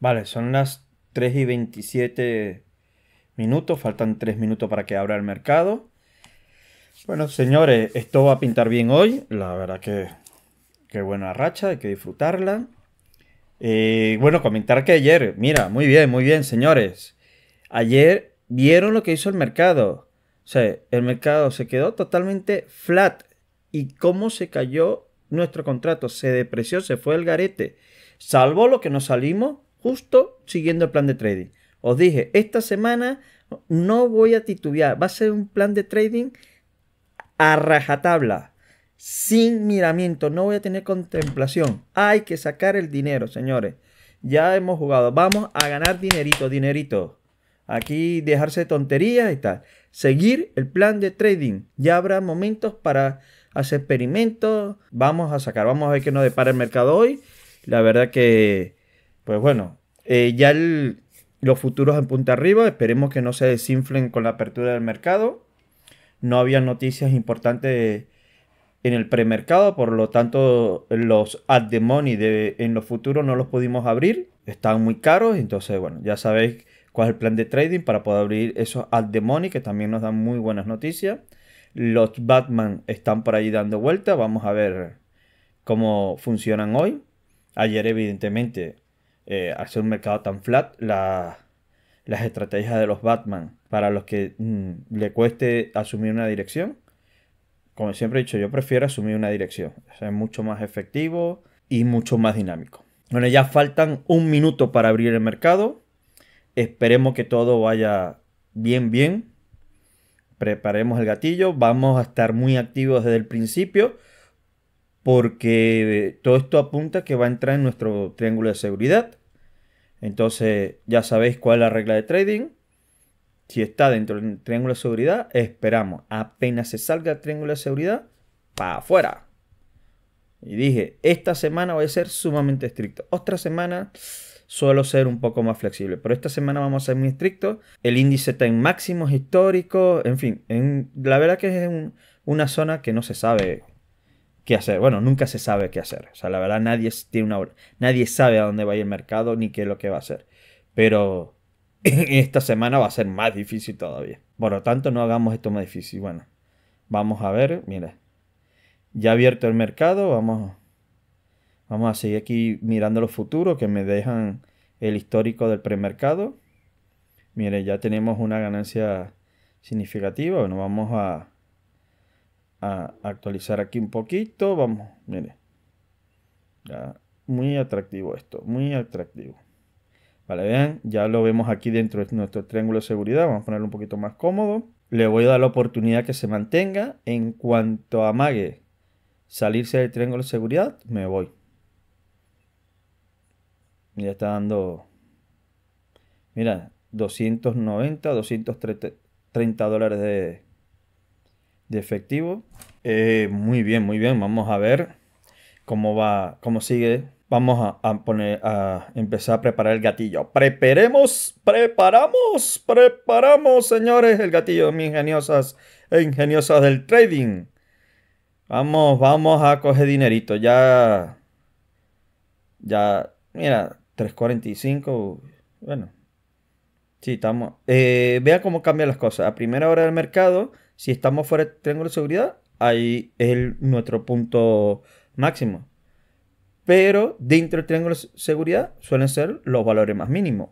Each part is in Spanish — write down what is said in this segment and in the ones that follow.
Vale, son las 3 y 27 minutos, faltan 3 minutos para que abra el mercado. Bueno, señores, esto va a pintar bien hoy, la verdad que qué buena racha, hay que disfrutarla. Eh, bueno, comentar que ayer, mira, muy bien, muy bien, señores. Ayer vieron lo que hizo el mercado. O sea, el mercado se quedó totalmente flat. ¿Y cómo se cayó nuestro contrato? Se depreció, se fue el garete. Salvo lo que nos salimos justo siguiendo el plan de trading. Os dije, esta semana no voy a titubear, va a ser un plan de trading a rajatabla, sin miramiento, no voy a tener contemplación. Hay que sacar el dinero, señores. Ya hemos jugado, vamos a ganar dinerito, dinerito. Aquí dejarse tonterías y tal. Seguir el plan de trading. Ya habrá momentos para hacer experimentos. Vamos a sacar, vamos a ver qué nos depara el mercado hoy. La verdad que pues bueno, eh, ya los futuros en punta arriba, esperemos que no se desinflen con la apertura del mercado. No había noticias importantes en el premercado, por lo tanto los ad the money de, en los futuros no los pudimos abrir, Están muy caros, entonces bueno, ya sabéis cuál es el plan de trading para poder abrir esos ad the money que también nos dan muy buenas noticias. Los Batman están por ahí dando vuelta, vamos a ver cómo funcionan hoy. Ayer evidentemente eh, un mercado tan flat, las estrategias de los Batman para los que mm, le cueste asumir una dirección. Como siempre he dicho, yo prefiero asumir una dirección. es mucho más efectivo y mucho más dinámico. Bueno, ya faltan un minuto para abrir el mercado. Esperemos que todo vaya bien, bien. Preparemos el gatillo. Vamos a estar muy activos desde el principio porque todo esto apunta que va a entrar en nuestro triángulo de seguridad. Entonces ya sabéis cuál es la regla de trading. Si está dentro del triángulo de seguridad, esperamos. Apenas se salga el triángulo de seguridad, para afuera. Y dije, esta semana voy a ser sumamente estricto. Otra semana suelo ser un poco más flexible, pero esta semana vamos a ser muy estrictos. El índice está en máximos históricos, en fin, en, la verdad que es una zona que no se sabe qué hacer. Bueno, nunca se sabe qué hacer. O sea, la verdad, nadie, tiene una, nadie sabe a dónde va a ir el mercado ni qué es lo que va a hacer. Pero esta semana va a ser más difícil todavía. Por lo tanto, no hagamos esto más difícil. Bueno, vamos a ver. Mira, ya abierto el mercado, vamos, vamos a seguir aquí mirando los futuros que me dejan el histórico del premercado. Mire, ya tenemos una ganancia significativa. Bueno, vamos a, a actualizar aquí un poquito. Vamos, mire. Ya, muy atractivo esto, muy atractivo. Vale, vean, ya lo vemos aquí dentro de nuestro triángulo de seguridad. Vamos a ponerlo un poquito más cómodo. Le voy a dar la oportunidad que se mantenga. En cuanto amague salirse del triángulo de seguridad, me voy. Ya está dando... Mira, 290, 230 dólares de, de efectivo. Eh, muy bien, muy bien. Vamos a ver cómo va, cómo sigue. Vamos a, poner, a empezar a preparar el gatillo. Preparemos, preparamos, preparamos, señores, el gatillo, mis ingeniosas e ingeniosas del trading. Vamos, vamos a coger dinerito. Ya, ya, mira, 3.45. Bueno, sí, estamos. Eh, vea cómo cambian las cosas. A primera hora del mercado, si estamos fuera del triángulo de seguridad, ahí es nuestro punto máximo. Pero dentro del triángulo de seguridad suelen ser los valores más mínimos.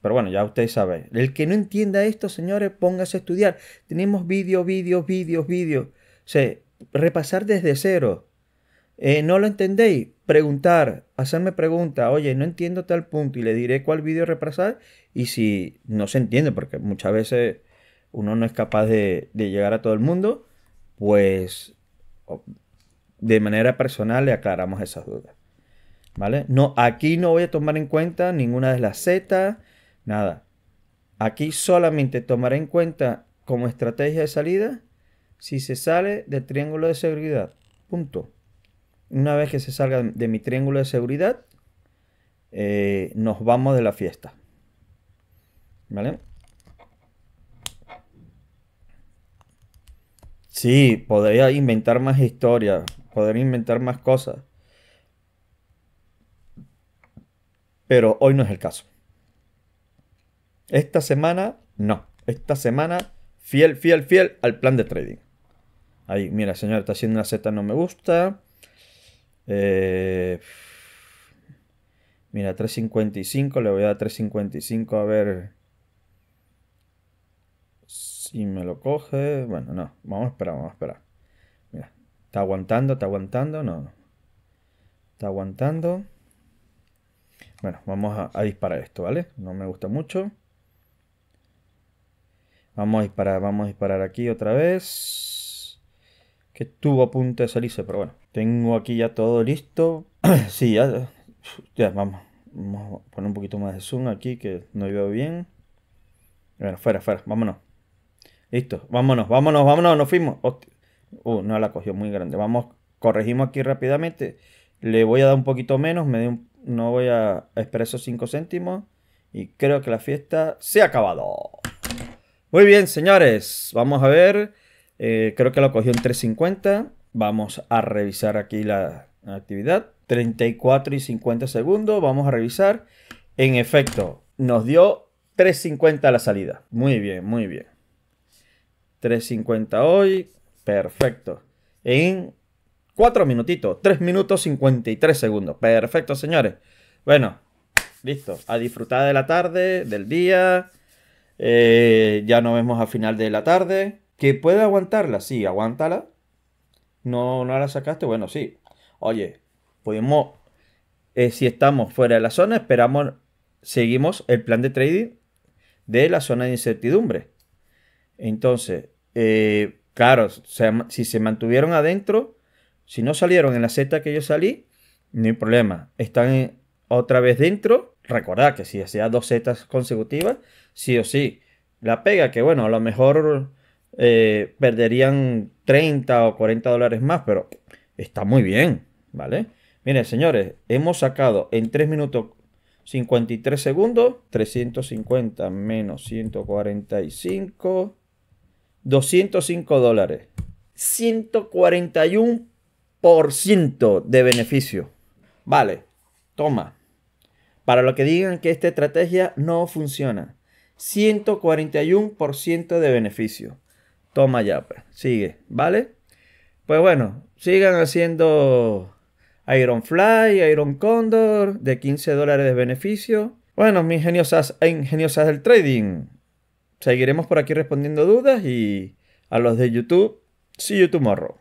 Pero bueno, ya ustedes saben. El que no entienda esto, señores, póngase a estudiar. Tenemos vídeos, vídeos, vídeos, vídeos. se repasar desde cero. Eh, ¿No lo entendéis? Preguntar, hacerme pregunta Oye, no entiendo tal punto y le diré cuál vídeo repasar. Y si no se entiende, porque muchas veces uno no es capaz de, llegar a todo el mundo, pues de manera personal le aclaramos esas dudas. ¿Vale? No, aquí no voy a tomar en cuenta ninguna de las Z, nada. Aquí solamente tomaré en cuenta como estrategia de salida si se sale del triángulo de seguridad. Punto. Una vez que se salga de mi triángulo de seguridad, eh, nos vamos de la fiesta. ¿Vale? Sí, podría inventar más historias, podría inventar más cosas. Pero hoy no es el caso. Esta semana, no. Esta semana, fiel, fiel, fiel al plan de trading. Ahí, mira, señor, está haciendo una Z, no me gusta. Eh, mira, 355, le voy a dar 355 a ver me lo coge. Bueno, no, vamos a esperar, vamos a esperar. Mira, está aguantando, está aguantando, no. Está aguantando. Bueno, vamos a, disparar esto, ¿vale? No me gusta mucho. Vamos a disparar, vamos a disparar aquí otra vez. Que estuvo a punto de salirse, pero bueno. Tengo aquí ya todo listo. sí, ya, ya vamos. Vamos a poner un poquito más de zoom aquí que no veo bien. Bueno, fuera, fuera, vámonos. Listo, vámonos, vámonos, vámonos, nos fuimos. Uh, no la cogió muy grande. Vamos, corregimos aquí rápidamente. Le voy a dar un poquito menos, me un, no voy a expresar 5 céntimos. Y creo que la fiesta se ha acabado. Muy bien, señores. Vamos a ver. Eh, creo que la cogió en 3.50. Vamos a revisar aquí la actividad. 34 y 50 segundos. Vamos a revisar. En efecto, nos dio 3.50 la salida. Muy bien, muy bien. 3.50 hoy. Perfecto. En 4 minutitos, 3 minutos 53 segundos. Perfecto, señores. Bueno, listo. A disfrutar de la tarde, del día. Eh, ya nos vemos a final de la tarde. ¿Que puede aguantarla? Sí, aguántala. No, no la sacaste. Bueno, sí. Oye, podemos. Eh, si estamos fuera de la zona, esperamos. Seguimos el plan de trading de la zona de incertidumbre. Entonces, eh, claro, si se mantuvieron adentro, si no salieron en la seta que yo salí, no hay problema. Están otra vez dentro. Recordad que si hacía dos setas consecutivas, sí o sí. La pega que, bueno, a lo mejor eh, perderían 30 o 40 dólares más, pero está muy bien, ¿vale? Miren, señores, hemos sacado en 3 minutos 53 segundos, 350 menos 145. 205 dólares. 141% de beneficio. Vale, toma. Para lo que digan que esta estrategia no funciona. 141% de beneficio. Toma ya, pues, sigue, ¿vale? Pues bueno, sigan haciendo Iron Fly, Iron Condor, de 15 dólares de beneficio. Bueno, mis ingeniosas e eh, ingeniosas del trading, seguiremos por aquí respondiendo dudas y a los de YouTube, see you tomorrow.